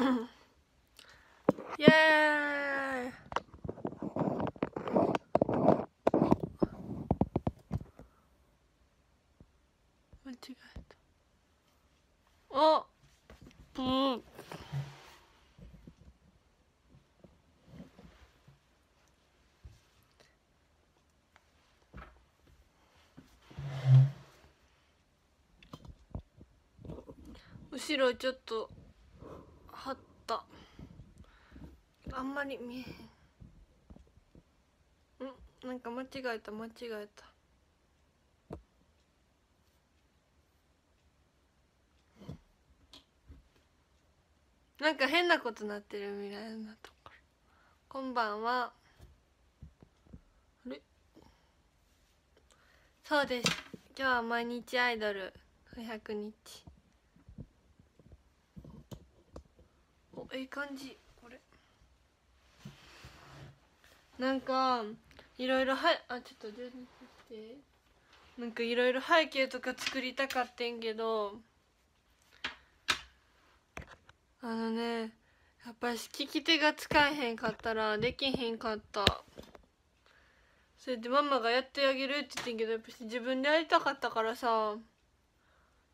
イエーイ間違えたおし後ろちょっとあんまり見えへんんなんか間違えた間違えたなんか変なことなってるみたいなところこんばんはあれそうです今日は毎日アイドル500日おええ感じなんかいろいろはあちょっと充てなんかいろいろ背景とか作りたかってんけどあのねやっぱしき手が使えへんかったらできへんかったそれでママがやってあげるって言ってんけどやっぱし自分でやりたかったからさ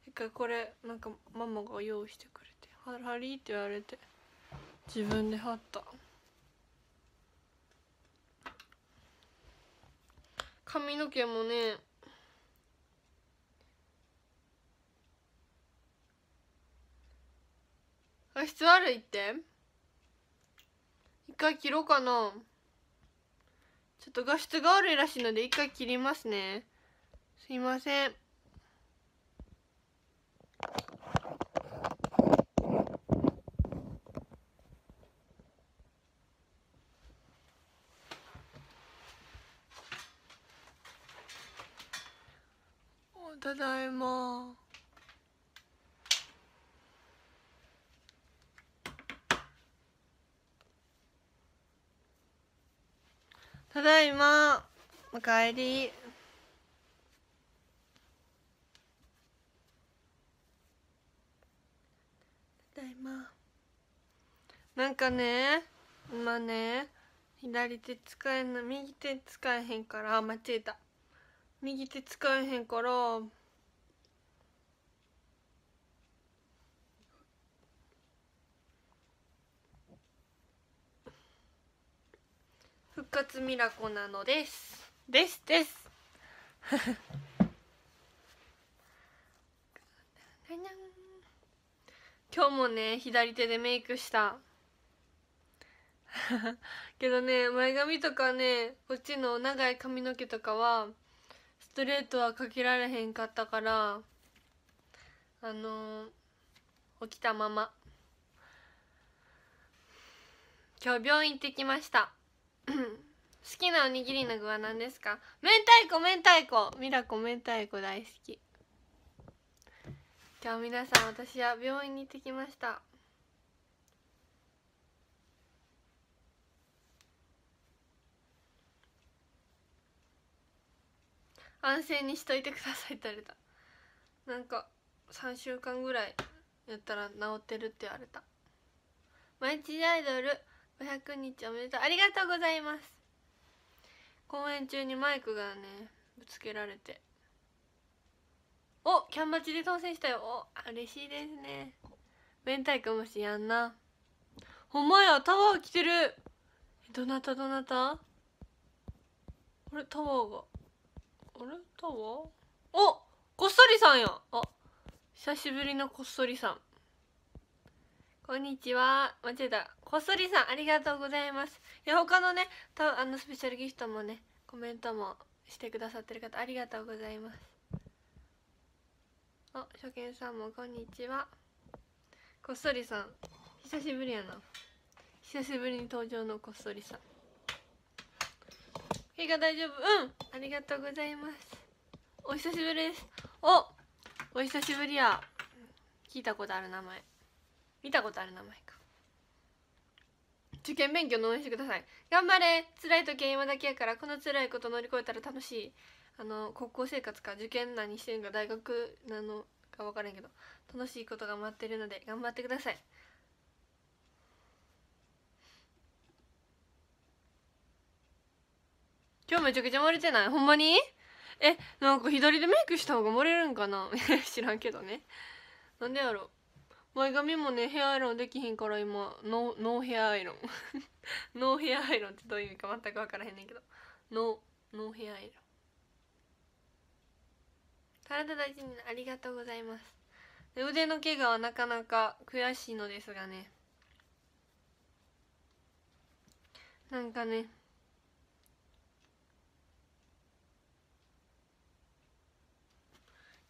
一回これなんかママが用意してくれて「ハリー」って言われて自分で貼った。髪の毛もねあ質悪いって一回切ろうかなちょっと画質が悪いらしいので一回切りますねすいませんかえりただいまなんかね今ね左手使えない右手使えへんから間違えた右手使えへんから復活ミラコなのですですです 今日もね左手でメイクした けどね前髪とかねこっちの長い髪の毛とかはストレートはかけられへんかったからあのー、起きたまま今日病院行ってきました好きなおにぎりの具は何ですか明太子明太子ミラコ明太子大好き今日皆さん私は病院に行ってきました安静にしといてくださいって言われたなんか3週間ぐらいやったら治ってるって言われた毎日アイドル500日おめでとうありがとうございます公演中にマイクがねぶつけられておキャンバチで当選したよお嬉しいですね明太子もしやんなほんまやタワー来てるどなたどなたあれタワーがあれタワーおこっそりさんやあ久しぶりのこっそりさんこんにちは。間違えた。こっそりさん、ありがとうございます。いや、他のね、たあのスペシャルギフトもね、コメントもしてくださってる方、ありがとうございます。あ、初見さんもこんにちは。こっそりさん、久しぶりやな。久しぶりに登場のこっそりさん。火が大丈夫うんありがとうございます。お久しぶりです。おお久しぶりや。聞いたことある名前。見たことある名前か受験勉強の応援してください頑張れ辛い時は今だけやからこの辛いこと乗り越えたら楽しいあの高校生活か受験何してんか大学なのか分からんけど楽しいことが待ってるので頑張ってください今日めちゃくちゃ漏れてないほんまにえなんか左でメイクした方が漏れるんかな 知らんけどねなんでやろう前髪もねヘアアイロンできひんから今ノノーヘアアイロンノーヘアアイロンってどういう意味か全く分からへんねんけどノーノーヘアアイロン体大事にありがとうございます腕の怪我はなかなか悔しいのですがねなんかね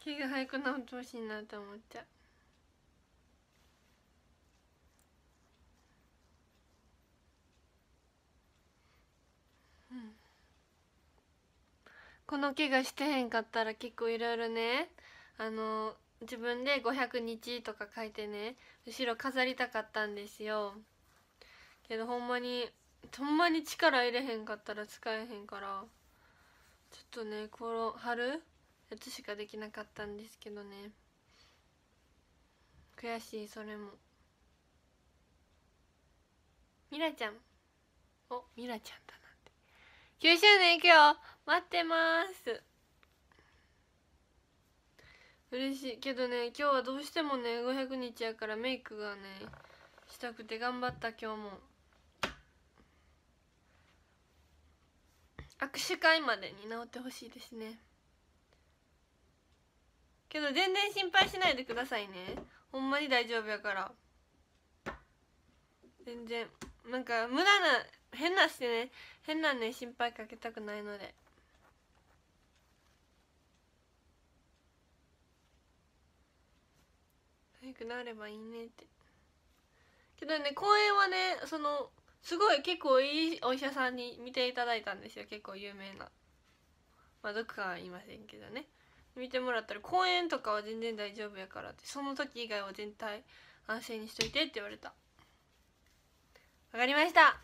怪が早く治ってほしいなと思っちゃうこの怪我してへんかったら結構いろいろねあの自分で500日とか書いてね後ろ飾りたかったんですよけどほんまにほんまに力入れへんかったら使えへんからちょっとねこの春やつしかできなかったんですけどね悔しいそれもミラちゃんおミラちゃんだな9周年行くよ待ってます嬉しいけどね今日はどうしてもね500日やからメイクがねしたくて頑張った今日も握手会までに治ってほしいですねけど全然心配しないでくださいねほんまに大丈夫やから全然なんか無駄な変なしてね変なね心配かけたくないので。早くなればいいねってけどね公園はねそのすごい結構いいお医者さんに見ていただいたんですよ結構有名なまあどこかは言いませんけどね見てもらったら公園とかは全然大丈夫やからってその時以外は全体安静にしといてって言われたわかりました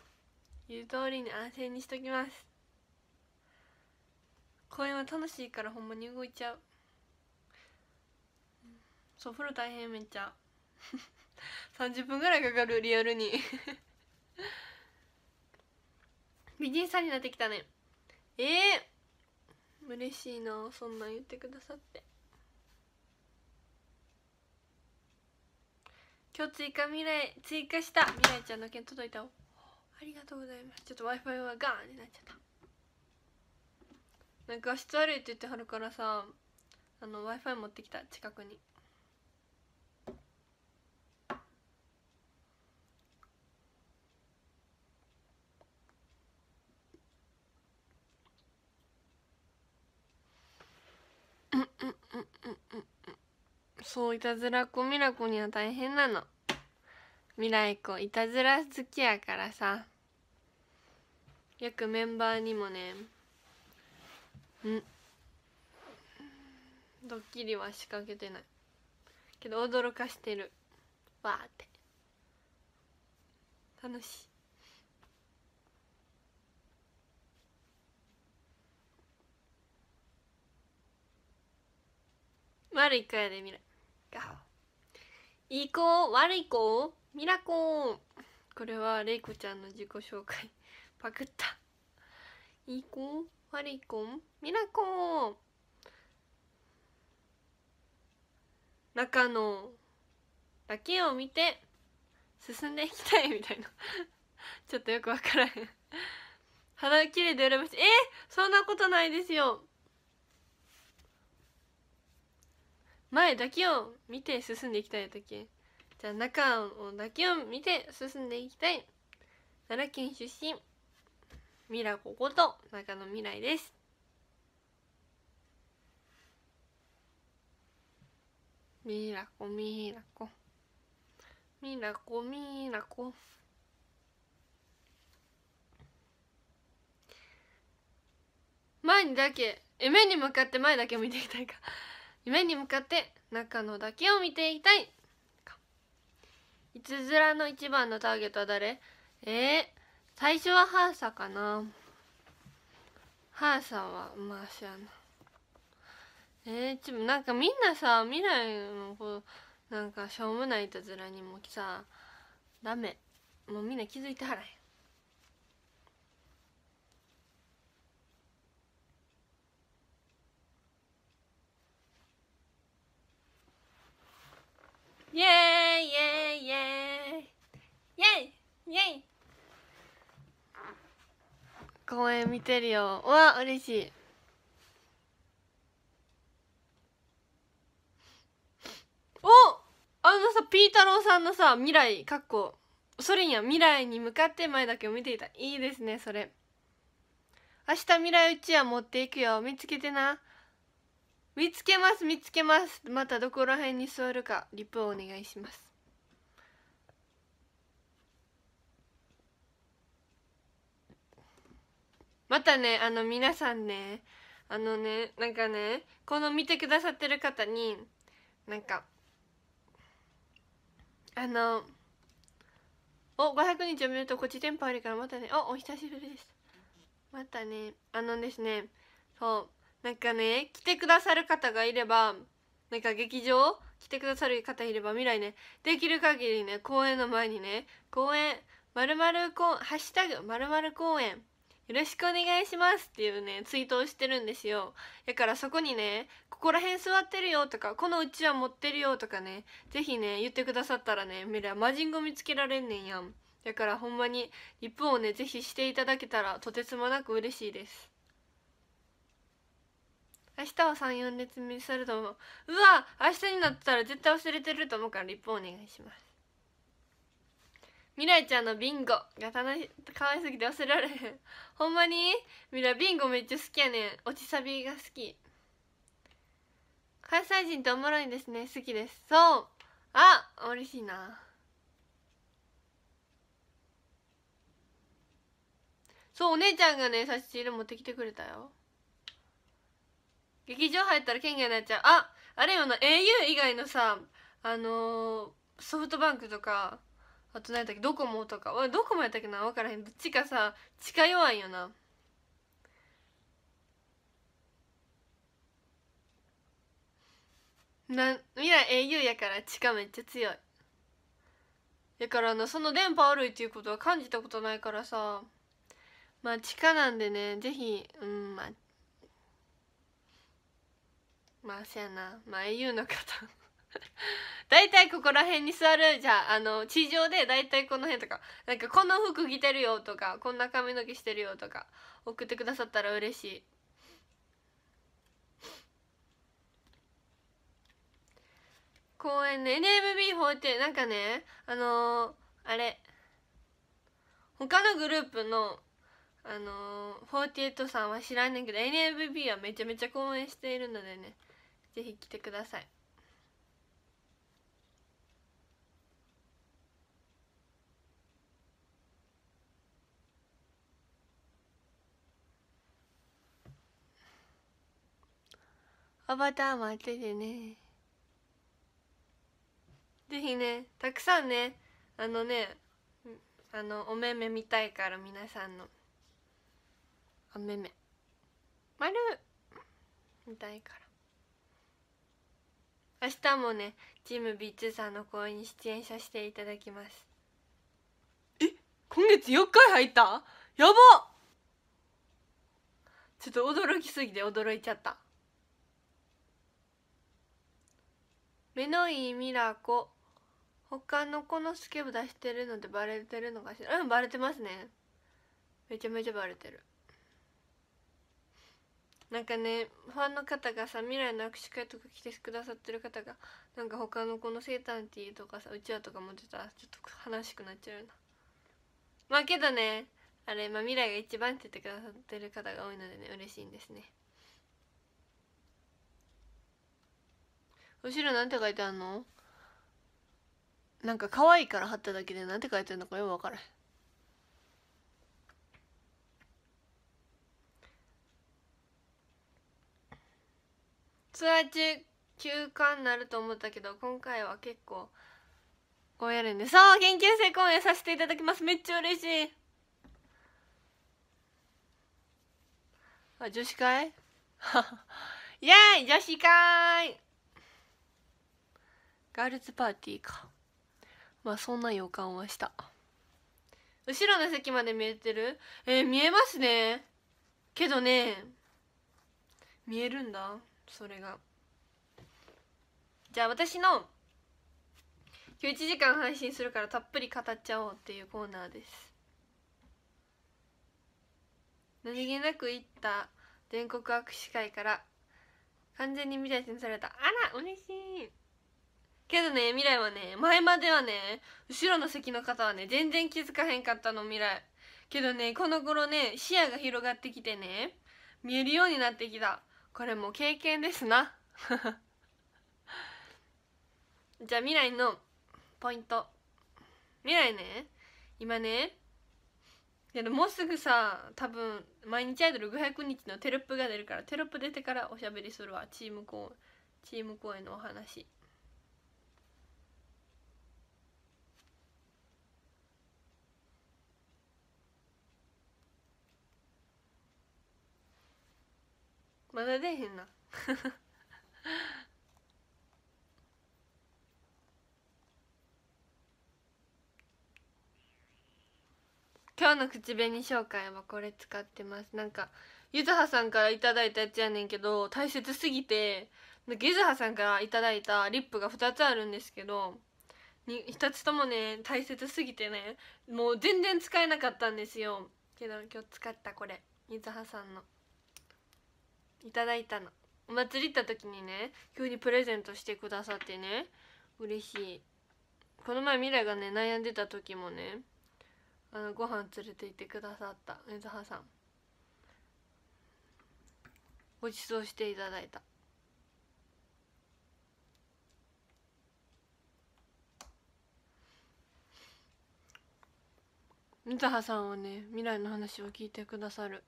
言う通りに安静にしときます公園は楽しいからほんまに動いちゃうそう風呂大変めっちゃ30 分ぐらいかかるリアルに 美人さんになってきたねええー、嬉しいなそんなん言ってくださって今日追加未来追加した未来ちゃんの件届いたおありがとうございますちょっと w i f i はガーンになっちゃったなんか質悪いって言ってはるからさあの w i f i 持ってきた近くに。そういたずらっ子みらこには大変なのみらいこいたずら好きやからさ約メンバーにもねんドッキリは仕掛けてないけど驚かしてるわーって楽しい悪い子やでミラガいい子悪い子ミラコこれはレイコちゃんの自己紹介パクったいい子悪い子ミラコ中のだけを見て進んでいきたいみたいな ちょっとよくわからへん肌綺麗で羨ましいえー、そんなことないですよ前だけを見て進んでいきたいだけじゃあ中をだけを見て進んでいきたい奈良県出身ミラコこと中野未来ですミラコミラコミラコミラコ前にだけ夢に向かって前だけ見ていきたいか夢に向かって中野だけを見ていきたいかいつづらの一番のターゲットは誰えー、最初はハーサかなハーサはまあ知らないえー、ちょなんかみんなさ未来のこうなんかしょうもないいたずらにもさダメもうみんな気づいてはらへんイェーイイェーイイェーイイェーイイェーイ公演見てるようわ嬉しいおあのさピータローさんのさ未来かっこそれには未来に向かって前だけを見ていたいいですねそれ明日未来うちは持っていくよ見つけてな見つけます見つけますまたどこら辺に座るかリプをお願いしますまたねあの皆さんねあのねなんかねこの見てくださってる方になんかあのお500日おめるとこっちテンポあるからまたねおお久しぶりですまたねあのですねそうなんかね来てくださる方がいればなんか劇場来てくださる方いれば未来ねできる限りね公演の前にね公演まるまる公ハッシュタグまるまる公演よろしくお願いしますっていうねツイートをしてるんですよだからそこにねここら辺座ってるよとかこのうちは持ってるよとかね是非ね言ってくださったらねメラマジンゴ見つけられんねんやんだからほんまにリプをね是非していただけたらとてつもなく嬉しいです明日は34列目すると思ううわ明日になったら絶対忘れてると思うからリプをお願いします未来ちゃんのビンゴが楽し可愛すぎて忘れられへんほんまに未来ビンゴめっちゃ好きやねん落ちサビが好き関西人っておもろいんですね好きですそうあ嬉しいなそうお姉ちゃんがね差し入れ持ってきてくれたよ劇場入ったら県外になっちゃうああれよな au 以外のさあのー、ソフトバンクとかあと何やったっけドコモとかドコモやったっけな分からへんどっちかさ近弱いよなな未来 au やから地下めっちゃ強いだからなその電波悪いっていうことは感じたことないからさまあ地下なんでねぜひうんまあまあせやなまあ au の方 大体ここら辺に座るじゃああの地上で大体この辺とかなんかこの服着てるよとかこんな髪の毛してるよとか送ってくださったら嬉しい公園ね NMB48 なんかねあのー、あれ他のグループのあのー、48さんは知らんねんけど NMB はめちゃめちゃ公演しているのでねぜひ来てくださいアバター待っててねぜひねたくさんねあのねあのおめめ見たいから皆さんのおめめ丸見たいから明日もねチーム B2 さんの公演に出演させていただきますえ今月4回入ったやばちょっと驚きすぎて驚いちゃった目のいいミラコ他の子のスケボ出してるのでバレてるのかしらうんバレてますねめちゃめちゃバレてるなんかねファンの方がさ未来の握手会とか来てくださってる方がなんか他の子の生誕ティーとかさうちわとか持ってたらちょっと悲しくなっちゃうなまあけどねあれ、まあ、未来が一番って言ってくださってる方が多いのでね嬉しいんですね後ろなんて書いてあんのなんか可愛いから貼っただけでなんて書いてるのかよく分からへんツアー中休館になると思ったけど今回は結構こうやるんでそう研究生公演させていただきますめっちゃ嬉しいあ女子会 イエーイ女子会ガールズパーティーかまあそんな予感はした後ろの席まで見えてるえー、見えますねけどね見えるんだそれがじゃあ私の今日1時間配信するからたっぷり語っちゃおうっていうコーナーです何気なく行った全国握手会から完全に未来にされたあら嬉しいけどね未来はね前まではね後ろの席の方はね全然気づかへんかったの未来けどねこの頃ね視野が広がってきてね見えるようになってきたこれも経験ですな じゃあ未来のポイント未来ね今ねどもうすぐさ多分毎日アイドル500日のテロップが出るからテロップ出てからおしゃべりするわチーム公演チーム公演のお話まだ出へんな 今日の口紅紹介はこれ使ってますなんかゆずはさんから頂いたやつやねんけど大切すぎてなんかゆずはさんから頂いたリップが2つあるんですけどに2つともね大切すぎてねもう全然使えなかったんですよけど今日使ったこれゆずはさんの。いただいたのお祭り行った時にね急にプレゼントしてくださってね嬉しいこの前未来がね悩んでた時もねあのご飯連れて行ってくださった根津葉さんごちそうしていただいた水葉さんはね未来の話を聞いてくださる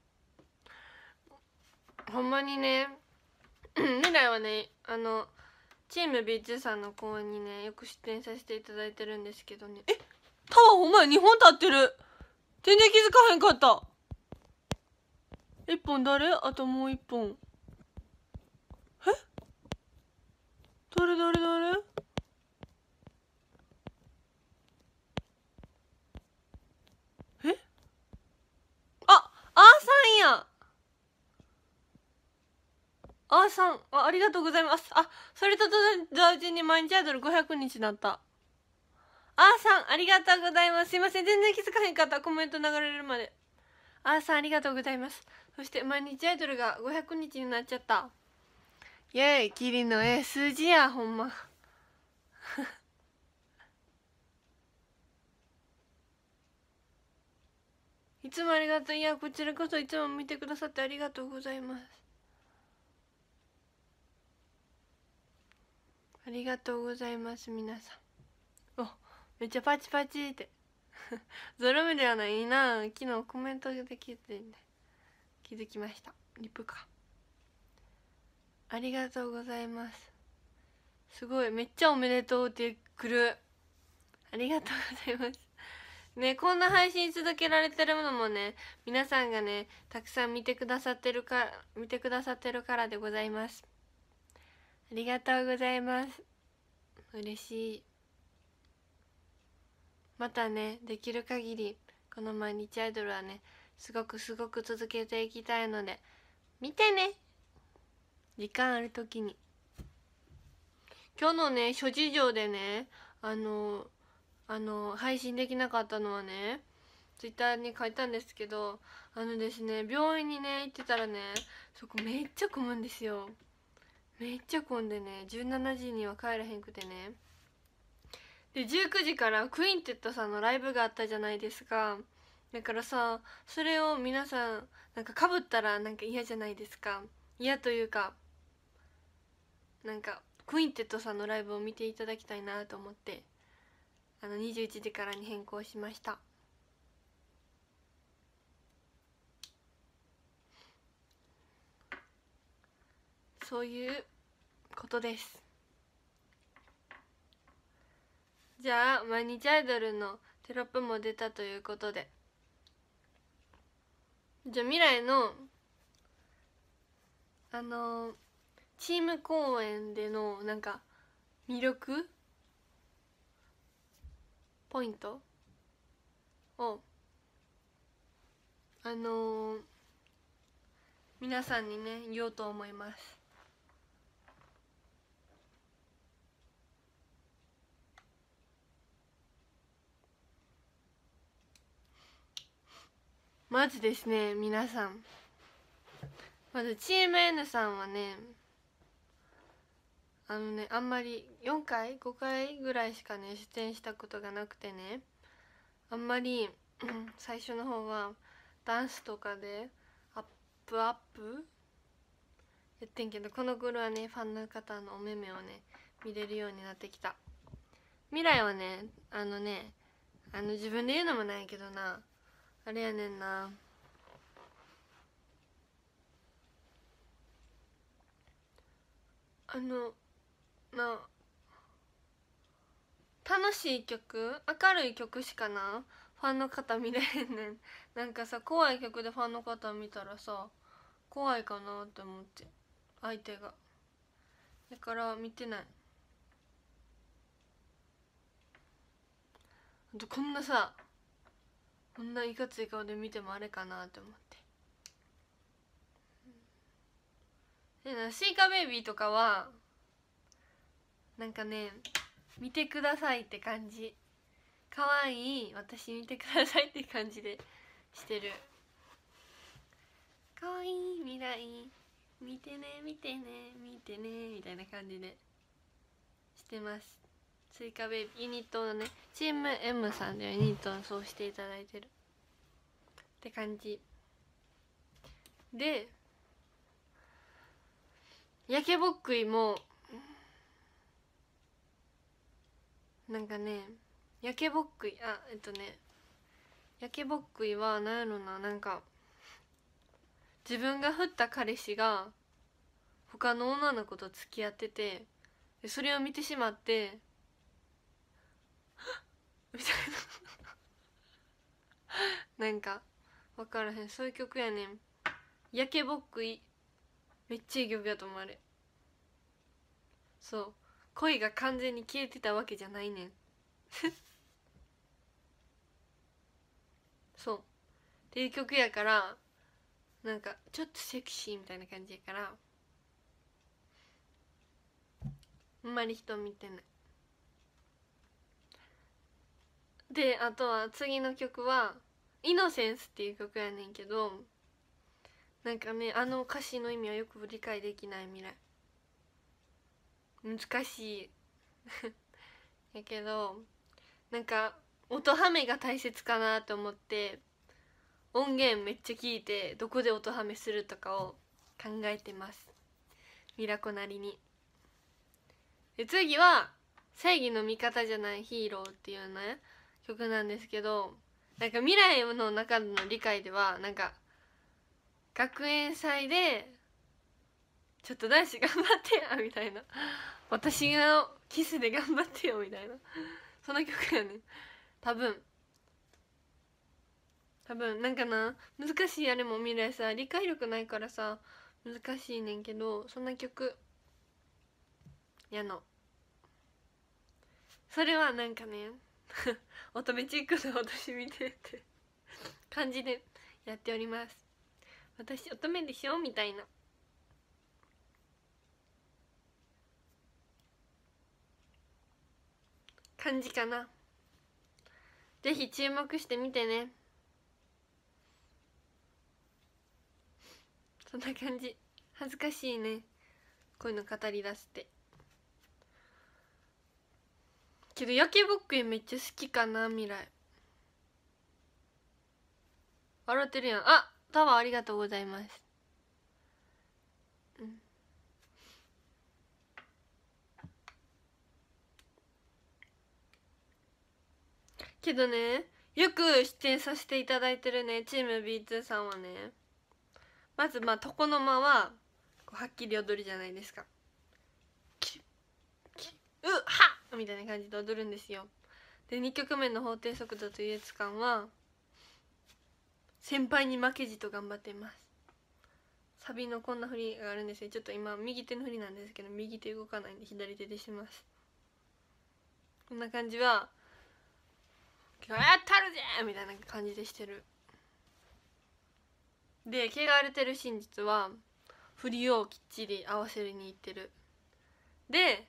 ほんまにね未来はねあのチーム B2 さんの公演にねよく出演させていただいてるんですけどねえタワーほんまや2本立ってる全然気づかへんかった1本誰あともう1本え誰誰誰えあアーサンやあーさんあ、ありがとうございます。あ、それと同時に毎日アイドル500日なった。あーさん、ありがとうございます。すいません。全然気づかへんかった。コメント流れるまで。あーさん、ありがとうございます。そして、毎日アイドルが500日になっちゃった。イェーイ、キリのええ数字や、ほんま。いつもありがとう。いや、こちらこそいつも見てくださってありがとうございます。ありがとうございます皆さんおめっちゃパチパチって ゾロ目ではないな昨日コメントで聞いて、ね、気づきましたリプかありがとうございますすごいめっちゃおめでとうってくるありがとうございますねこんな配信続けられてるのもね皆さんがねたくさん見てくださってるか見てくださってるからでございますありがとうございます嬉しいまたねできる限りこの毎日アイドルはねすごくすごく続けていきたいので見てね時間ある時に今日のね諸事情でねあのあの配信できなかったのはねツイッターに書いたんですけどあのですね病院にね行ってたらねそこめっちゃ混むんですよめっちゃ混んでね17時には帰らへんくてねで19時からクインテッドさんのライブがあったじゃないですかだからさそれを皆さんなんかかぶったらなんか嫌じゃないですか嫌というかなんかクインテッドさんのライブを見ていただきたいなと思ってあの21時からに変更しましたそういうことですじゃあ毎日アイドルのテロップも出たということでじゃあ未来のあのー、チーム公演でのなんか魅力ポイントをあのー、皆さんにね言おうと思います。まずですね皆さんまずチーム N さんはねあのねあんまり4回5回ぐらいしかね出演したことがなくてねあんまり 最初の方はダンスとかでアップアップやってんけどこの頃はねファンの方のお目目をね見れるようになってきた未来はねあのねあの自分で言うのもないけどなあれやねんなあのな楽しい曲明るい曲しかなファンの方見れへんねんなんかさ怖い曲でファンの方見たらさ怖いかなって思って相手がだから見てないあとこんなさこんないかつい顔で見てもあれかなって思ってでイカベイビーとかはなんかね見てくださいって感じ可愛い私見てくださいって感じでしてる可愛い未来見てね見てね見てねみたいな感じでしてますスイカベイビーユニットのねチーム M さんでユニットをそうしていただいてるって感じでやけぼっくいもなんかねやけぼっくいあえっとねやけぼっくいは何やろななんか自分が振った彼氏が他の女の子と付き合っててそれを見てしまってみたいななんか分からへんそういう曲やねんやけぼっくいめっちゃいい曲やと思われそう恋が完全に消えてたわけじゃないねん そうっていう曲やからなんかちょっとセクシーみたいな感じやからあんまり人見てないであとは次の曲は「イノセンス」っていう曲やねんけどなんかねあの歌詞の意味はよく理解できない未来難しい やけどなんか音ハメが大切かなと思って音源めっちゃ聞いてどこで音ハメするとかを考えてますミラコなりにで次は「正義の味方じゃないヒーロー」っていうね曲なんですけどなんか未来の中の理解ではなんか学園祭でちょっと男子頑張ってやみたいな私のキスで頑張ってよみたいなその曲やね多分多分なんかな難しいあれも未来さ理解力ないからさ難しいねんけどそんな曲やのそれはなんかね 乙女チックの私見てって感じでやっております私乙女でしょみたいな感じかなぜひ注目してみてねそんな感じ恥ずかしいねこういうの語り出してけど焼きぼっくりめっちゃ好きかな未来笑ってるやんあタワーありがとうございますうんけどねよく出演させていただいてるねチーム B2 さんはねまずまあ床の間ははっきり踊りじゃないですかうはみたいな感じで踊るんですよで2曲目の「法定速度とやつ感は」先輩に負けじと頑張ってますサビのこんな振りがあるんですよちょっと今右手の振りなんですけど右手動かないんで左手でしますこんな感じは「今日やったるぜ!」みたいな感じでしてるで「汚れてる真実は」振りをきっちり合わせにいってるで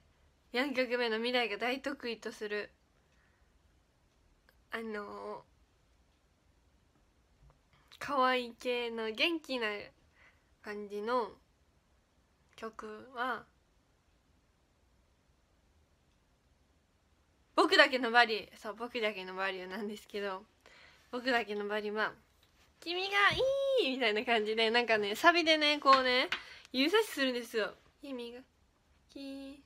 4曲目の未来が大得意とするあの可愛い系の元気な感じの曲は「僕だけのバリュー」そう「僕だけのバリュー」なんですけど「僕だけのバリュー」は「君がいい!」みたいな感じでなんかねサビでねこうね指さしするんですよ。君が「君」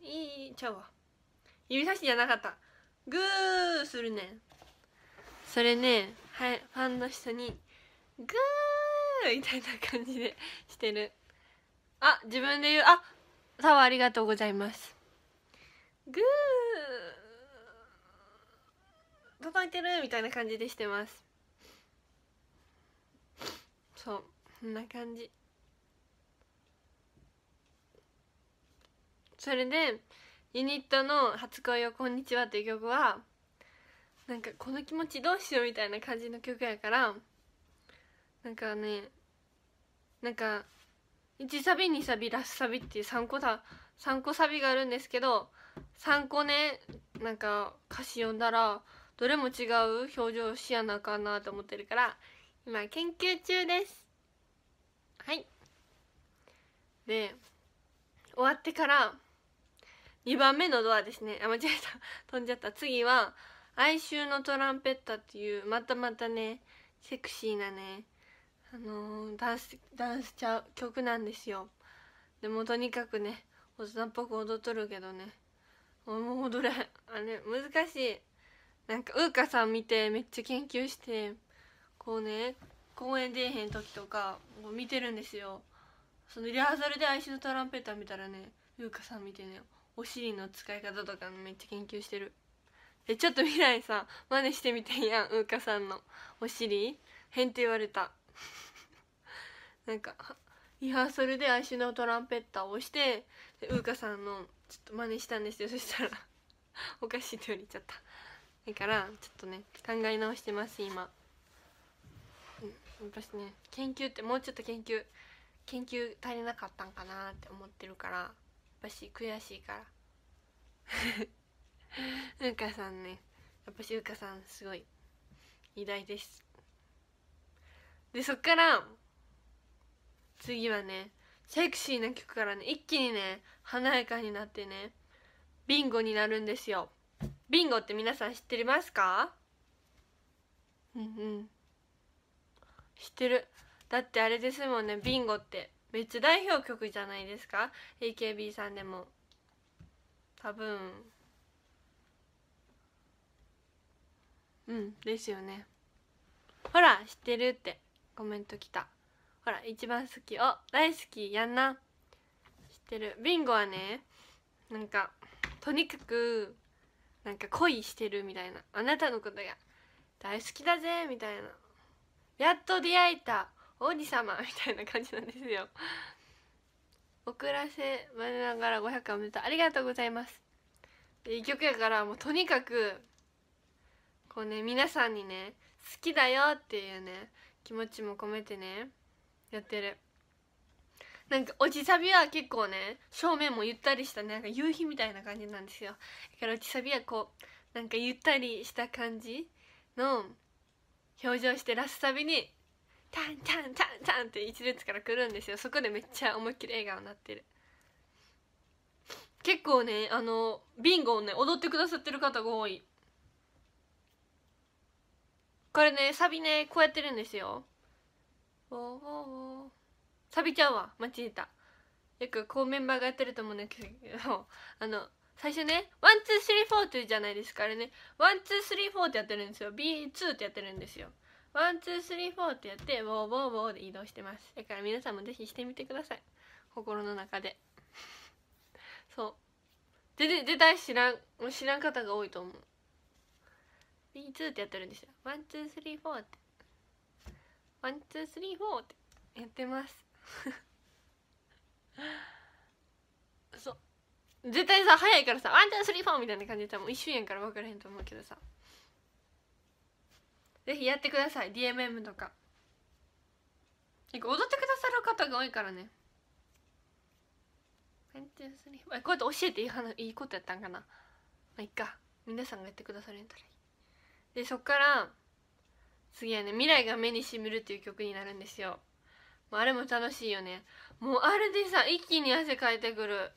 いいちゃうわ指差しじゃなかったグーするねそれねはいファンの人にグーみたいな感じで してるあ自分で言うあサワありがとうございますグー届いてるみたいな感じでしてますそうこんな感じそれでユニットの「初恋をこんにちは」っていう曲はなんかこの気持ちどうしようみたいな感じの曲やからなんかねなんか1サビ2サビラスサビっていう3個さ3個サビがあるんですけど3個ねなんか歌詞読んだらどれも違う表情しやなあかんなと思ってるから今研究中ですはいで終わってから2番目のドアですね あ間違えた飛んじゃった次は「哀愁のトランペッタ」っていうまたまたねセクシーなねあのー、ダンスダンスちゃう曲なんですよでもとにかくね大人っぽく踊っとるけどねもう踊れあれ難しいなんかウーカさん見てめっちゃ研究してこうね公演出えへん時とか見てるんですよそのリハーサルで「哀愁のトランペッタ見たらねウーカさん見てねお尻の使い方とかめっちゃ研究してるえちょっと未来さ真似してみてんやんうーかさんのお尻変って言われたなんかリハーサルで足のトランペッターを押してうーかさんのちょっと真似したんですよそしたらおかしいって言われちゃっただからちょっとね考え直してます今、うん、ね研究ってもうちょっと研究研究足りなかったんかなって思ってるからぱし悔しいから うかさんねやっぱしうかさんすごい偉大ですでそっから次はねセクシーな曲からね一気にね華やかになってねビンゴになるんですよビンゴって皆さん知ってますかうんうん知ってるだってあれですもんねビンゴって別代表曲じゃないですか AKB さんでも多分うんですよねほら知ってるってコメントきたほら一番好きお大好きやんな知ってるビンゴはねなんかとにかくなんか恋してるみたいなあなたのことが大好きだぜみたいなやっと出会えた王子様みたいな感じなんですよ遅らせ我ながら500おめでとうありがとうございますいい曲やからもうとにかくこうね皆さんにね好きだよっていうね気持ちも込めてねやってるなんかおじさびは結構ね正面もゆったりしたなんか夕日みたいな感じなんですよだからおじさびはこうなんかゆったりした感じの表情してラスサビにタンタンタンタンって一列から来るんですよそこでめっちゃ思いっきり笑顔になってる結構ねあのビンゴをね踊ってくださってる方が多いこれねサビねこうやってるんですよおーおーおーサビちゃうわ間違えたよくこうメンバーがやってると思うんだけどあの最初ねワンツースリーフォーってじゃないですかあれねワンツースリーフォーってやってるんですよ B2 ってやってるんですよワンツースリーフォーってやってボーボーボーで移動してますだから皆さんもぜひしてみてください心の中でそう全然絶対知らん知らん方が多いと思う B2 ってやってるんですよワンツースリーフォーってワンツースリーフォーってやってます そう絶対さ早いからさワンツースリーフォーみたいな感じで多分一瞬やんから分からへんと思うけどさぜひやってください DMM とか踊ってくださる方が多いからねこうやって教えていい話いいことやったんかなまあいっか皆さんがやってくださるんやったらいいでそっから次はね「未来が目にしみる」っていう曲になるんですよあれも楽しいよねもうあれでさ一気に汗かいてくる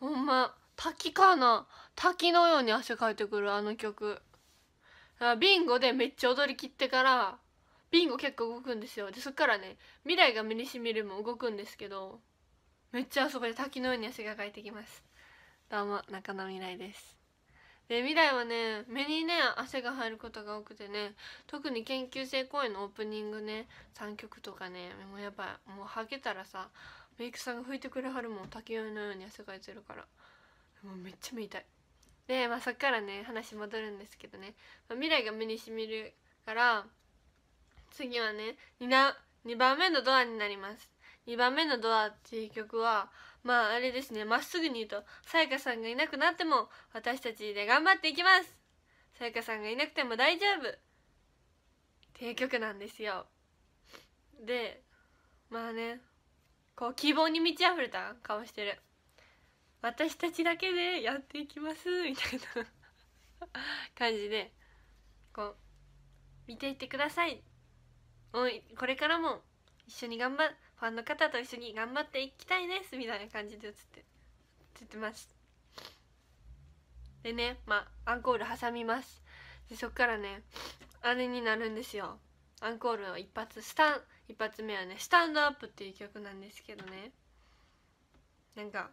ほんま滝かな滝のように汗かいてくるあの曲あビンゴでめっちゃ踊りきってからビンゴ結構動くんですよでそっからね未来が身にしみるも動くんですけどめっちゃそこで滝のように汗がかいてきますどうも中野未来ですで未来はね目にね汗が入ることが多くてね特に研究生公演のオープニングね3曲とかねもうやっぱ、もうはけたらさメイクさんが拭いてくれはるもん滝のように汗かいてるからもうめっちゃ見たいで、まあ、そっからね話戻るんですけどね、まあ、未来が目にしみるから次はね 2, 2番目のドアになります2番目のドアっていう曲はまああれですねまっすぐに言うとさやかさんがいなくなっても私たちで頑張っていきますさやかさんがいなくても大丈夫っていう曲なんですよでまあねこう希望に満ち溢れた顔してる私たちだけでやっていきますみたいな感じでこう見ていってくださいこれからも一緒に頑張ファンの方と一緒に頑張っていきたいですみたいな感じで映って映ってますでねまあアンコール挟みますでそっからねあれになるんですよアンコールの一発スタン一発目はね「スタンドアップ」っていう曲なんですけどねなんか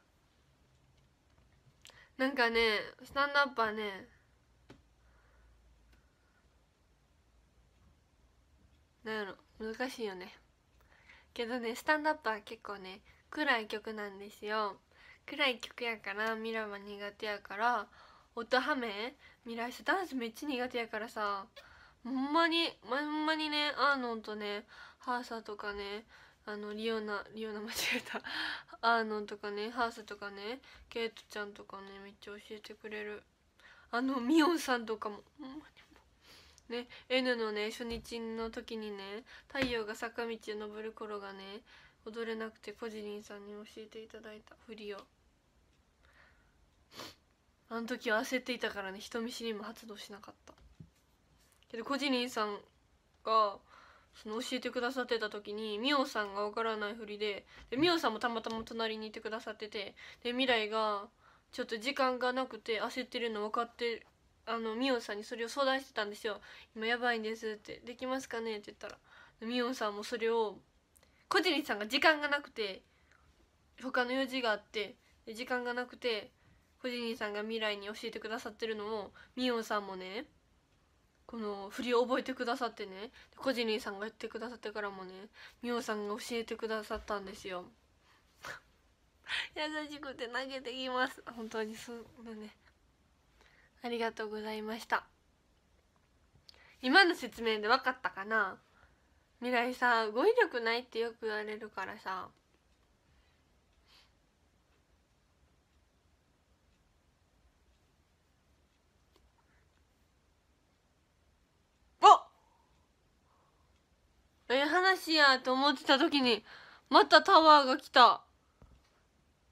なんかねスタンドアップはねなんやろ難しいよねけどねスタンドアップは結構ね暗い曲なんですよ暗い曲やからミラは苦手やから音はめミライスダンスめっちゃ苦手やからさほんまにほんまにねアーノンとねハーサとかねあのリオナリオナ間違えた アーノンとかねハースとかねケイトちゃんとかねめっちゃ教えてくれるあのミオンさんとかもほんまにもね N のね初日の時にね太陽が坂道を登る頃がね踊れなくてコジリンさんに教えていただいた振りをあの時は焦っていたからね人見知りも発動しなかったけどコジリンさんがその教えてくださってた時にみおさんがわからないふりででみおさんもたまたま隣にいてくださっててで未来がちょっと時間がなくて焦ってるの分かってあのみおさんにそれを相談してたんですよ「今やばいんです」って「できますかね?」って言ったらみおさんもそれをジ尻さんが時間がなくて他の用事があって時間がなくてジ尻さんが未来に教えてくださってるのをみおさんもねこの振りを覚えてくださってねコジニーさんが言ってくださってからもねミオさんが教えてくださったんですよ 優しくて投げてきます本当にすんのねありがとうございました今の説明で分かったかな未来さ語彙力ないってよく言われるからさええ話やと思ってた時にまたタワーが来た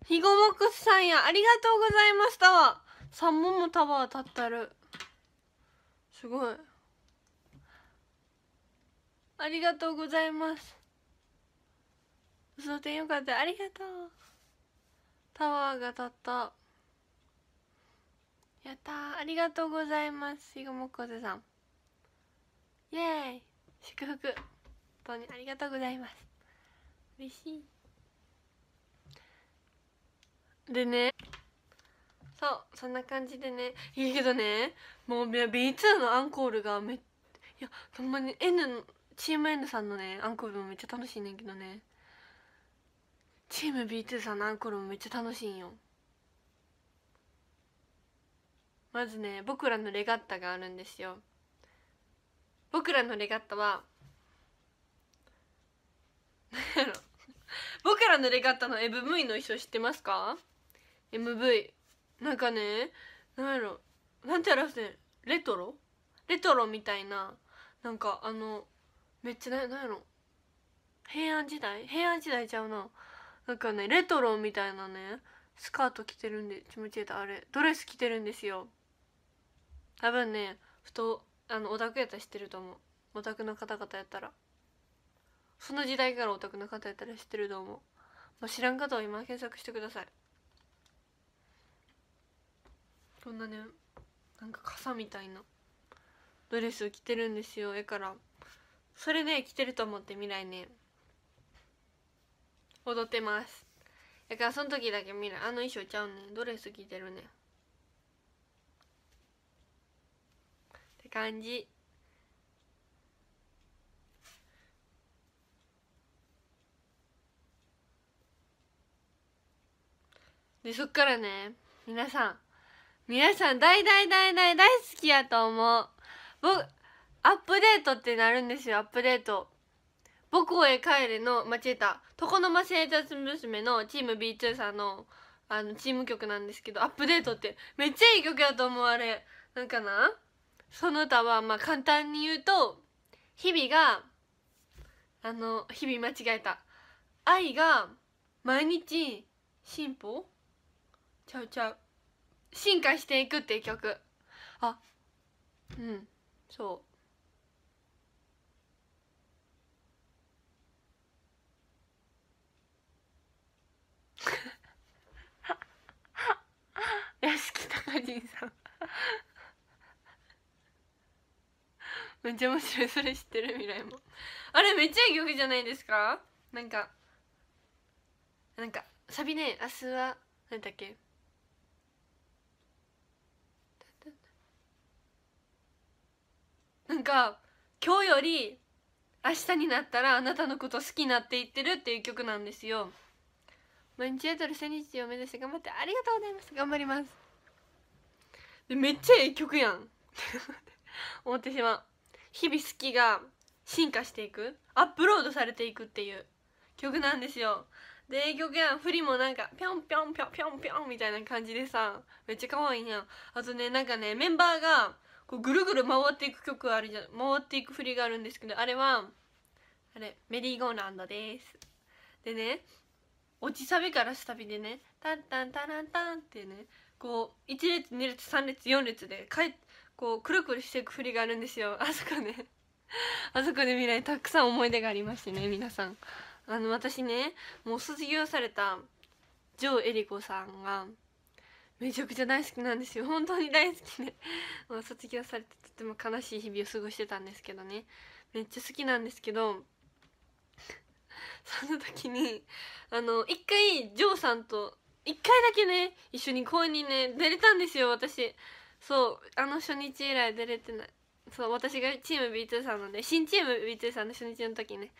ひごもくさんやありがとうございました3本もタワー立ったるすごいありがとうございます嘘でよかったありがとうタワーが立ったやったありがとうございますひごもくせさんイエーイ祝福当にありがとうございます嬉しいでねそうそんな感じでねいいけどねもう B2 のアンコールがめっいやほんまに N チーム N さんのねアンコールもめっちゃ楽しいねんけどねチーム B2 さんのアンコールもめっちゃ楽しいんよまずね僕らのレガッタがあるんですよ僕らのレガッタは 僕らのレガッタの MV の衣装知ってますか ?MV なんかねなんやろなんてやらせてレトロレトロみたいななんかあのめっちゃなんやろ平安時代平安時代ちゃうななんかねレトロみたいなねスカート着てるんで気持ちいいとあれドレス着てるんですよ多分ねふとあのオタクやったら知ってると思うオタクの方々やったらその時代からオタクの方やったら知ってると思う、まあ、知らん方は今検索してくださいこんなねなんか傘みたいなドレスを着てるんですよ絵からそれね着てると思って未来ね踊ってますだからその時だけ未来あの衣装ちゃうねドレス着てるねって感じでそっからね皆さん皆さん大大大大大好きやと思う僕アップデートってなるんですよアップデート僕をへ帰れの間違えた床の間生活娘のチーム B2 さんのあのチーム曲なんですけどアップデートってめっちゃいい曲やと思うあれなんかなその歌はまあ簡単に言うと日々があの日々間違えた愛が毎日進歩ちゃうちゃう進化していくっていう曲あうんそう屋敷隆人さんめっちゃ面白いそれ知ってる未来もあれめっちゃいい曲じゃないですかなんかなんかサビね明日は何だっけなんか今日より明日になったらあなたのこと好きになっていってるっていう曲なんですよ毎日エトル千日を目指して頑張ってありがとうございます頑張りますでめっちゃええ曲やん 思ってしまう日々好きが進化していくアップロードされていくっていう曲なんですよでええ曲やん振りもなんかぴょんぴょんぴょんぴょんぴょんみたいな感じでさめっちゃ可愛いやんあとねなんかねメンバーがこうぐるぐる回っていく曲あるじゃ回っていく振りがあるんですけどあれはあれメリーゴーランドですでね落ちサビからスタビでねタンタンタランタンってねこう1列2列3列4列でかえこうくるくるしていく振りがあるんですよあそこね あそこで未来たくさん思い出がありましてね皆さんあの私ねもう卒業されたジョー・エリコさんがめちゃくちゃ大好きなんですよ本当に大好きで もう卒業されてとても悲しい日々を過ごしてたんですけどねめっちゃ好きなんですけどその時にあの一回ジョーさんと一回だけね一緒に公演にね出れたんですよ私そうあの初日以来出れてないそう私がチーム B2 さんなので新チーム B2 さんの初日の時ね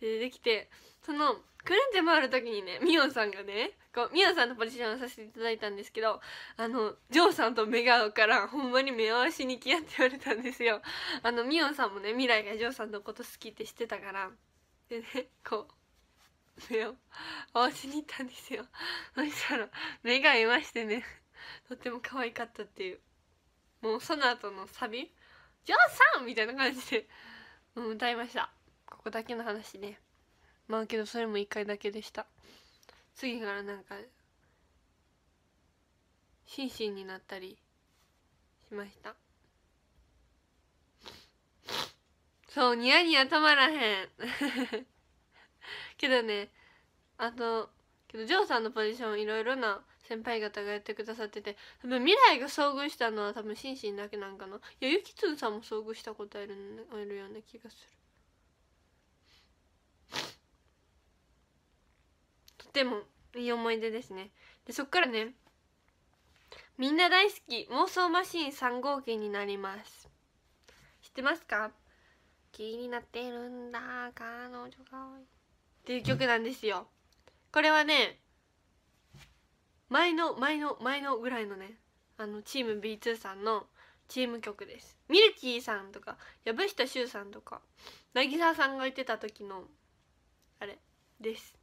出てきてそのクルンチ回る時にねみおんさんがねこうみおんさんのポジションをさせていただいたんですけどあのジョーさんと目が合うからほんまに目合わしに来やって言われたんですよあのみおんさんもね未来がジョーさんのこと好きって知ってたからでねこう目を合わせに行ったんですよそしたら目が合いましてねとっても可愛かったっていうもうその後のサビ「ジョーさん!」みたいな感じで、う歌いましたここだけの話ねまあけどそれも1回だけでした次からなんか心身になったりしましたそうニヤニヤたまらへんけどねあとけどジョーさんのポジションいろいろな先輩方がやってくださってて多分未来が遭遇したのは多分心身だけなんかないやゆきつんさんも遭遇したことある,、あるような気がするでもいい思い出ですねでそっからねみんな大好き妄想マシーン3号機になります知ってますか気になってるんだ彼女が多いっていう曲なんですよこれはね前の前の前のぐらいのねあのチーム B2 さんのチーム曲ですミルキーさんとか藪下柊さんとか渚さんが言ってた時のあれです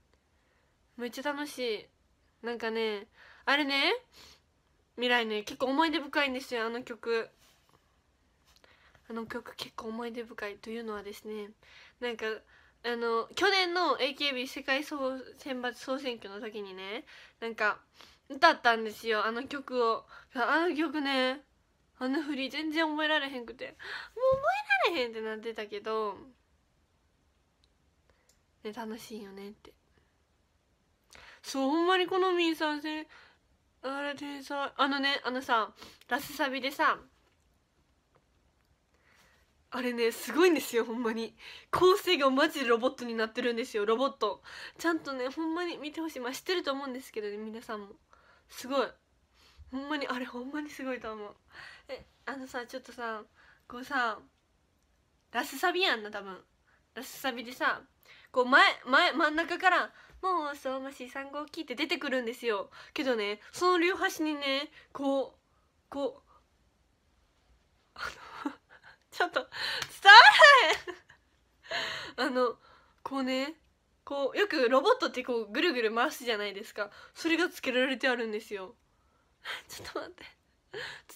めっちゃ楽しいなんかねあれね未来ね結構思い出深いんですよあの曲あの曲結構思い出深いというのはですねなんかあの去年の AKB 世界総選抜総選挙の時にねなんか歌ったんですよあの曲をあの曲ねあの振り全然覚えられへんくてもう覚えられへんってなってたけど、ね、楽しいよねってそうほんまにこのみんさんせあれ天才あのねあのさラスサビでさあれねすごいんですよほんまに構成がマジでロボットになってるんですよロボットちゃんとねほんまに見てほしいまあ知ってると思うんですけどね皆さんもすごいほんまにあれほんまにすごいと思うえあのさちょっとさこうさラスサビやんな多分ラスサビでさこう前前真ん中から「もうそうまし3号機」って出てくるんですよけどねその両端にねこうこう ちょっと伝わらへん あのこうねこうよくロボットってこうぐるぐる回すじゃないですかそれがつけられてあるんですよ ちょっと待って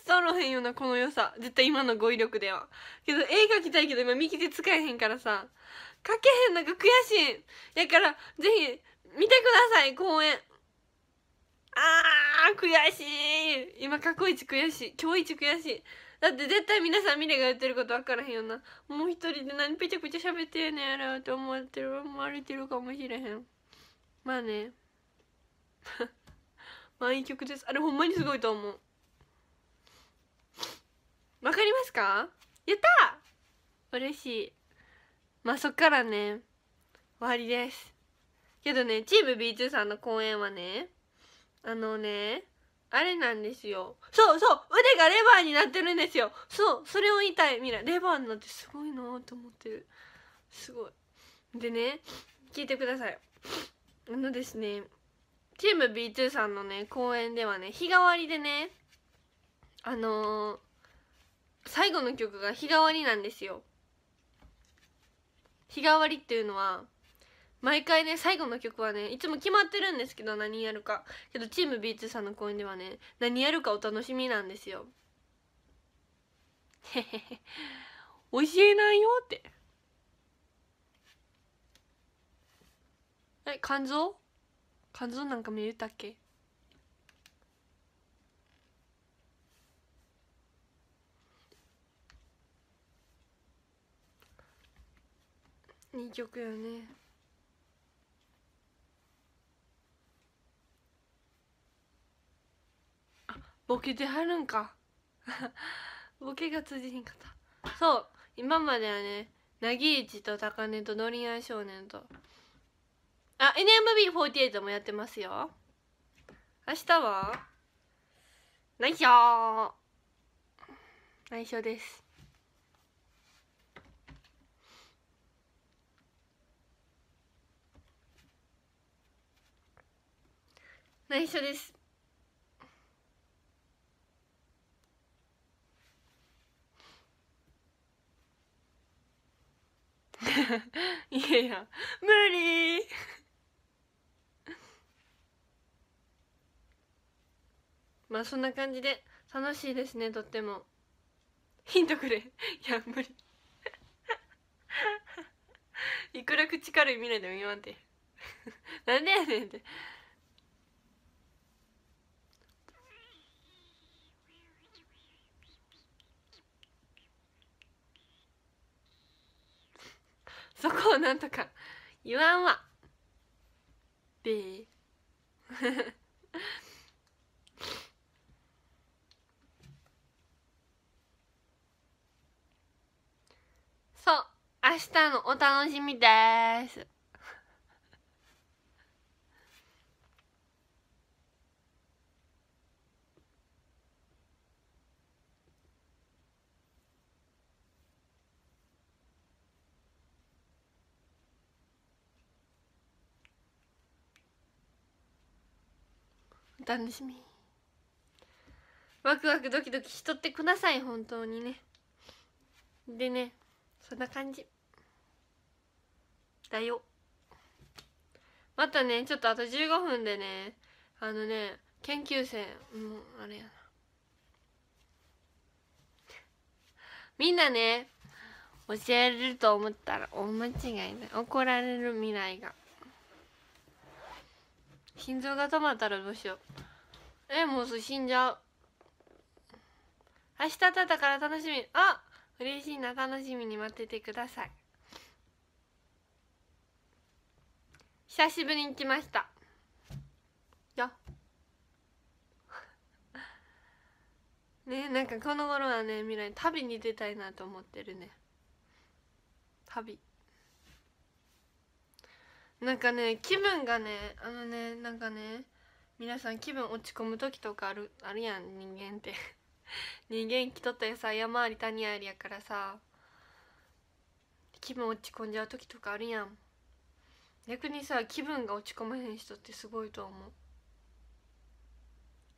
伝わらへんようなこの良さ絶対今の語彙力ではけど絵描きたいけど今右手使えへんからさ書けへんのが悔しいやからぜひ見てください公演あー悔しい今過去一悔しい今日一悔しいだって絶対皆さんミレが言ってること分からへんよなもう一人で何ぺちゃくちゃ喋ってんねやろうと思ってる思われてるかもしれへんまあね まあいい曲ですあれほんまにすごいと思うわかりますかやった嬉しいまあそっからね終わりですけどねチーム B2 さんの公演はねあのねあれなんですよそうそう腕がレバーになってるんですよそうそれを言いたいみんなレバーになってすごいなと思ってるすごいでね聞いてくださいあのですねチーム B2 さんのね公演ではね日替わりでねあのー、最後の曲が日替わりなんですよ日替わりっていうのは毎回ね最後の曲はねいつも決まってるんですけど何やるかけどチーム B2 さんの公演ではね何やるかお楽しみなんですよへへへ教えないよってえ肝臓肝臓なんか見えたっけいい曲よねあボケてはるんか ボケが通じひんかったそう今まではね凪市と高根とドリアン少年とあ NMB48 もやってますよ明日は内緒内緒です内緒です いやいや無理 まあそんな感じで楽しいですねとってもヒントくれ いや無理いくら口軽い未来でも言わんてなんでやねんってそこをなんとか言わんわべ そう明日のお楽しみです楽しみワクワクドキドキしとってください本当にねでねそんな感じだよまたねちょっとあと15分でねあのね研究生もうあれやなみんなね教えると思ったら大間違いい怒られる未来が。心臓が止まったらどうしようえもう死んじゃう明日たったから楽しみあ嬉しいな楽しみに待っててください久しぶりに来ましたよ ねなんかこの頃はね未来旅に出たいなと思ってるね旅なんかね気分がねあのねなんかね皆さん気分落ち込む時とかあるあるやん人間って 人間生きとったらさ山あり谷ありやからさ気分落ち込んじゃう時とかあるやん逆にさ気分が落ち込まへん人ってすごいと思う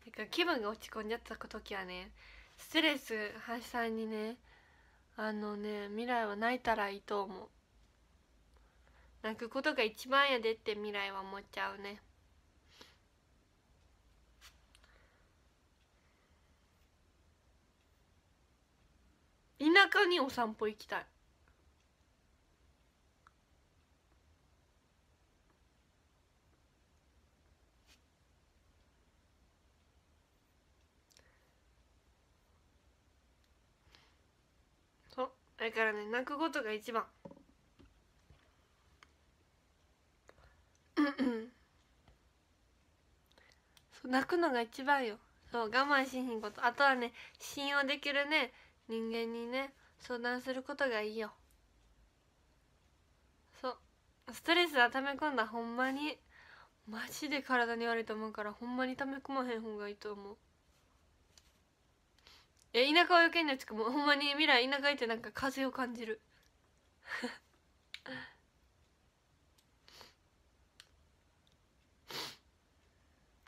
だから気分が落ち込んじゃった時はねストレス発散にねあのね未来は泣いたらいいと思う泣くことが一番やでって未来は思っちゃうね田舎にお散歩行きたいそうだからね泣くことが一番。そう泣くのが一番よそう我慢しひんことあとはね信用できるね人間にね相談することがいいよそうストレスは溜め込んだほんまにマジで体に悪いと思うからほんまに溜め込まへん方がいいと思うえ田舎は余計に落ち込むほんまに未来田舎行ってなんか風を感じる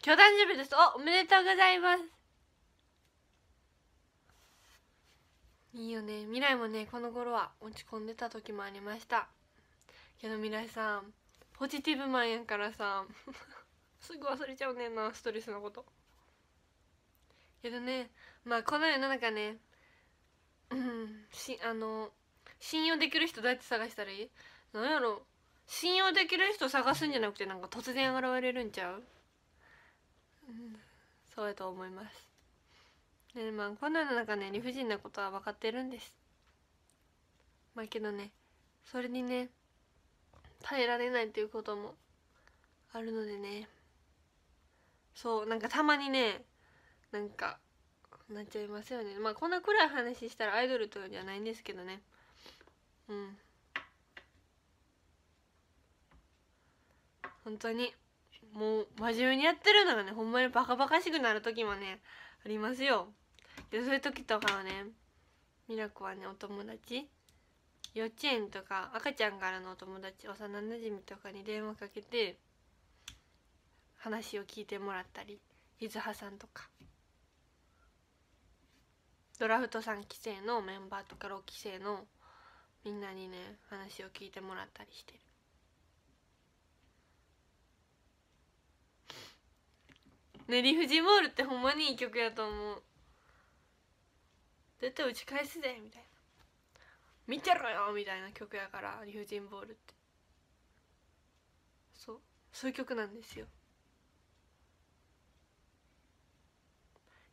今日誕生日ですおおめでとうございますいいよね未来もねこの頃は落ち込んでた時もありましたけど未来さんポジティブマンやからさ すぐ忘れちゃうねんなストレスのことけどねまあこの世の中ねうんしあの信用できる人どうやって探したらいいなんやろ信用できる人探すんじゃなくてなんか突然現れるんちゃううん、そうやと思いますねまあこんなの中ね理不尽なことは分かってるんですまあけどねそれにね耐えられないということもあるのでねそうなんかたまにねなんかなっちゃいますよねまあこんな暗い話したらアイドルとじゃないんですけどねうん本当にもう真面目にやってるのがねほんまにバカバカしくなる時もねありますよでそういう時とかはねミラコはねお友達幼稚園とか赤ちゃんからのお友達幼なじみとかに電話かけて話を聞いてもらったりゆずはさんとかドラフト3期生のメンバーとか6期生のみんなにね話を聞いてもらったりしてるね理不尽モールってほんまにいい曲やと思う絶対打ち返すぜみたいな見てろよみたいな曲やから理不尽ボールってそうそういう曲なんですよ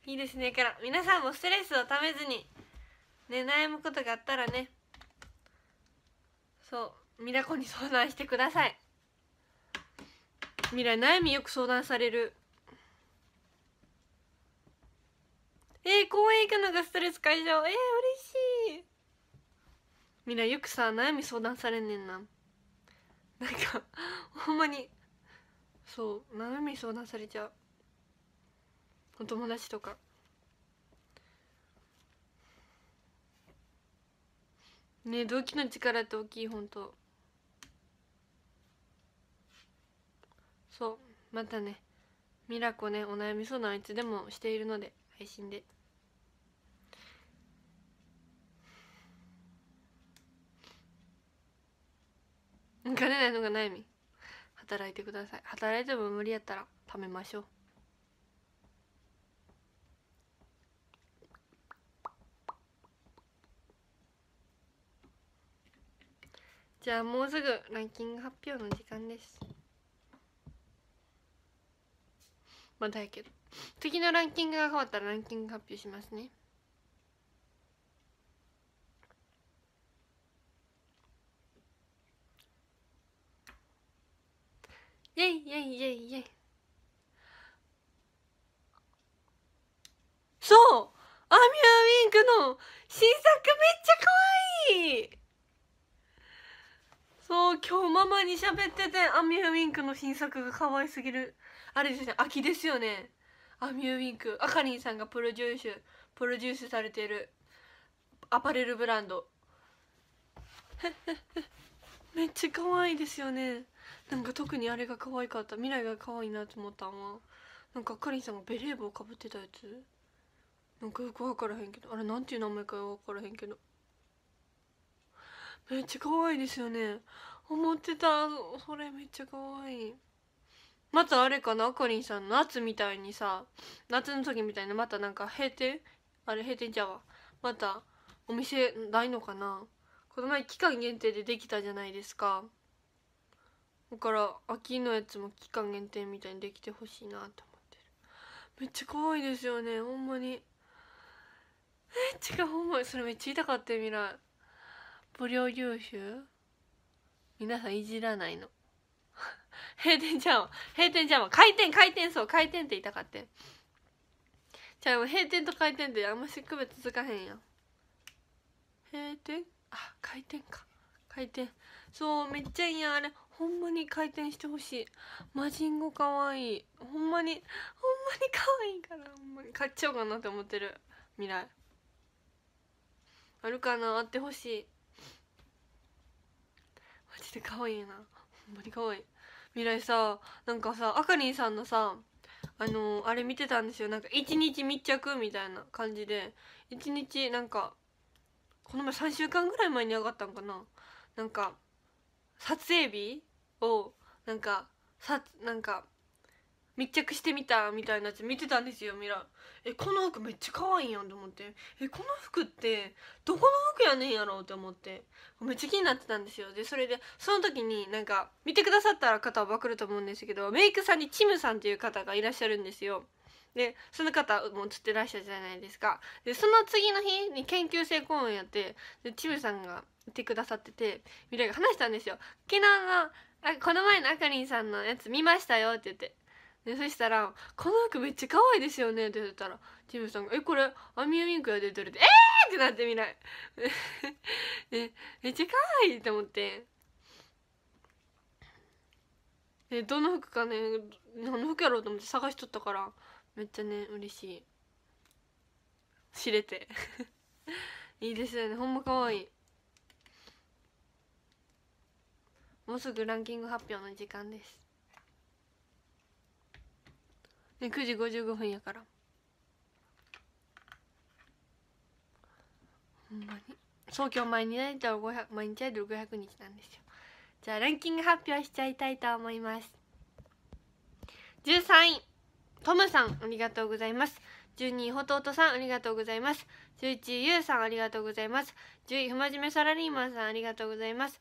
いいですねから皆さんもストレスをためずにね悩むことがあったらねそうミラコに相談してください未来悩みよく相談されるえー、公園行くのがストレス解消えー、嬉しいみんなよくさ悩み相談されんねんななんかほんまにそう悩み相談されちゃうお友達とかね動機の力って大きい本当そうまたねミラコねお悩み相談いつでもしているので配信で抜ないのが悩み働いてください働いても無理やったら貯めましょうじゃあもうすぐランキング発表の時間ですまだやけど次のランキングが変わったらランキング発表しますねイェイイェイイェイイェイそうアミューウィンクの新作めっちゃ可愛いそう今日ママに喋っててアミューウィンクの新作が可愛すぎるあれですね秋ですよねアミューウィンクあかりんさんがプロデュースプロデュースされてるアパレルブランド めっちゃ可愛いですよねなんか特にあれが可愛かった未来が可愛いなと思ったんはなんかあかりんさんがベレー帽かぶってたやつなんかよく分からへんけどあれなんていう名前か分からへんけどめっちゃ可愛いですよね思ってたそれめっちゃ可愛いまたあれかなあかりんさん夏みたいにさ夏の時みたいにまたなんか閉店あれ閉店じゃわまたお店ないのかなこの前期間限定でできたじゃないですかだから秋のやつも期間限定みたいにできてほしいなと思ってるめっちゃ怖いですよねほんまにえっ違うほんまにそれめっちゃ痛かった未来不良優秀皆さんいじらないの閉店じゃん閉店じゃん回転回転そう回転って言いたかってじゃあ閉店と回転ってあんまし区別つかへんやん閉店あ回転か回転そうめっちゃいいやんあれほんまに回転してほしいマジンゴかわいいほんまにほんまにかわいいからほんまに買っちゃおうかなって思ってる未来あるかなあってほしいマジでかわいいなほんまにかわいい未来さなんかさあかりんさんのさあのー、あれ見てたんですよなんか一日密着みたいな感じで一日なんかこの前3週間ぐらい前に上がったんかななんか撮影日をなんかさなんか密着してみたみたいなやつ見てたんですよミラえこの服めっちゃ可愛いやんと思ってえこの服ってどこの服やねんやろうって思ってめっちゃ気になってたんですよでそれでその時になんか見てくださった方は分かると思うんですけどメイクさんにチムさんっていう方がいらっしゃるんですよでその方も映ってらっしゃるじゃないですかでその次の日に研究生公演やってでチムさんがいてくださっててミラが話したんですよ昨日のあこの前のあかりんさんのやつ見ましたよって言ってでそしたら「この服めっちゃ可愛いですよね」って言ったらティムさんが「えこれアミューィンクが出てる」って「えー!」ってなってみないで めっちゃ可愛いって思ってでどの服かね何の服やろうと思って探しとったからめっちゃね嬉しい知れて いいですよねほんま可愛いもうすぐランキング発表の時間ですね9時55分やからほんまに東京毎日アイドル500毎日アイドル500日なんですよじゃあランキング発表しちゃいたいと思います13位トムさんありがとうございます12位ほととさんありがとうございます11位ゆうさんありがとうございます10位ふまじめサラリーマンさんありがとうございます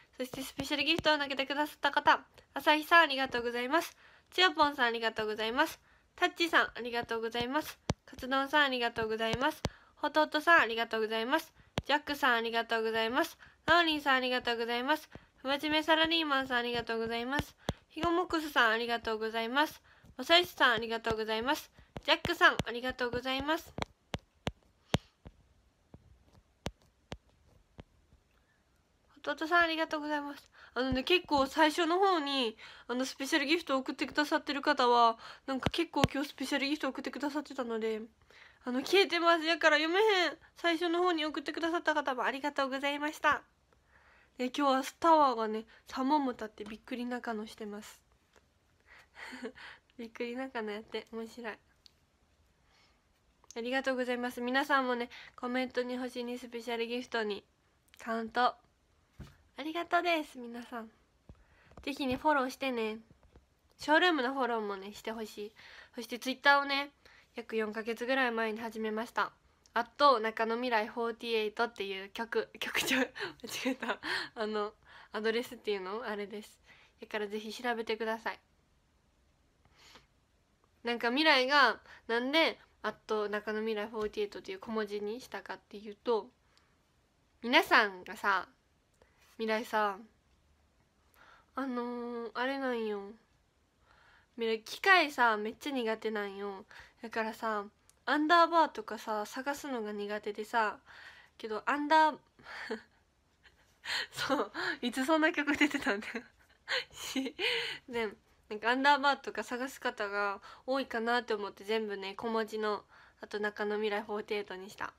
そしてスペシャルギフトを投げてくださった方、朝日さんありがとうございます。ちよぽんさんありがとうございます。タッチさんありがとうございます。カツ丼さんありがとうございます。ほととさんありがとうございます。ジャックさんありがとうございます。ナオリンさんありがとうございます。不真面目サラリーマンさんありがとうございます。ひごもくすさんありがとうございます。まさいしさんありがとうございます。ジャックさんありがとうございます。弟さんありがとうございますあのね結構最初の方にあのスペシャルギフトを送ってくださってる方はなんか結構今日スペシャルギフト送ってくださってたのであの消えてますやから読めへん最初の方に送ってくださった方もありがとうございましたで今日はスタワーがね3モもたってびっくり中のしてます びっくり仲のやって面白いありがとうございます皆さんもねコメントに星にスペシャルギフトにカウントありがとうです皆さん是非ねフォローしてねショールームのフォローもねしてほしいそして Twitter をね約4ヶ月ぐらい前に始めました「あと中野未来48」っていう曲曲調 間違えたあのアドレスっていうのあれですだから是非調べてくださいなんか未来がなんで「あと中野未来48」っていう小文字にしたかっていうと皆さんがさ未来さあのー、あれなんよ未来機械さめっちゃ苦手なんよだからさアンダーバーとかさ探すのが苦手でさけどアンダー そういつそんな曲出てたんだよ でなんかアンダーバーとか探す方が多いかなって思って全部ね小文字のあと中野未来48にした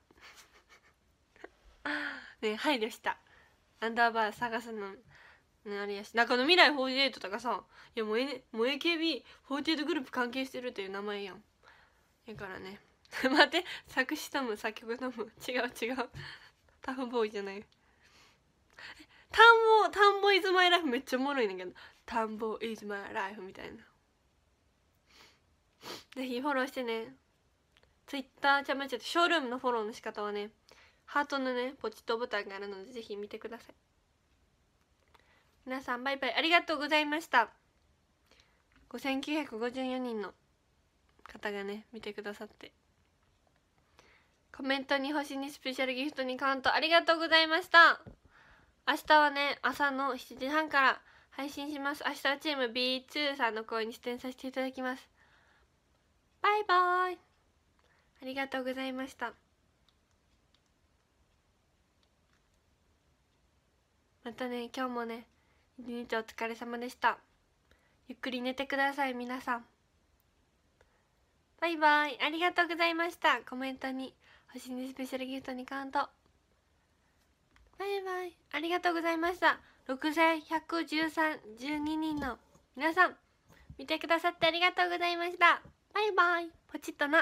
ね配慮したアンダーバー探すのあれやし中んの未来48とかさいや萌え萌え KB48 グループ関係してるという名前やんやからね 待って作詞とも作曲とも違う違うタフボーイじゃない田んぼ田んぼイズマイライフめっちゃおもろいんだけど田んぼイズマイライフみたいなぜひフォローしてね Twitter ちゃめちゃってショールームのフォローの仕方はねハートのねポチッとボタンがあるのでぜひ見てください皆さんバイバイありがとうございました5954人の方がね見てくださってコメントに星にスペシャルギフトにカウントありがとうございました明日はね朝の7時半から配信します明日はチーム B2 さんの声に出演させていただきますバイバーイありがとうございましたまたね今日もね一日お疲れ様でしたゆっくり寝てください皆さんバイバイありがとうございましたコメントに星にスペシャルギフトにカウントバイバイありがとうございました611312人の皆さん見てくださってありがとうございましたバイバイポチッとな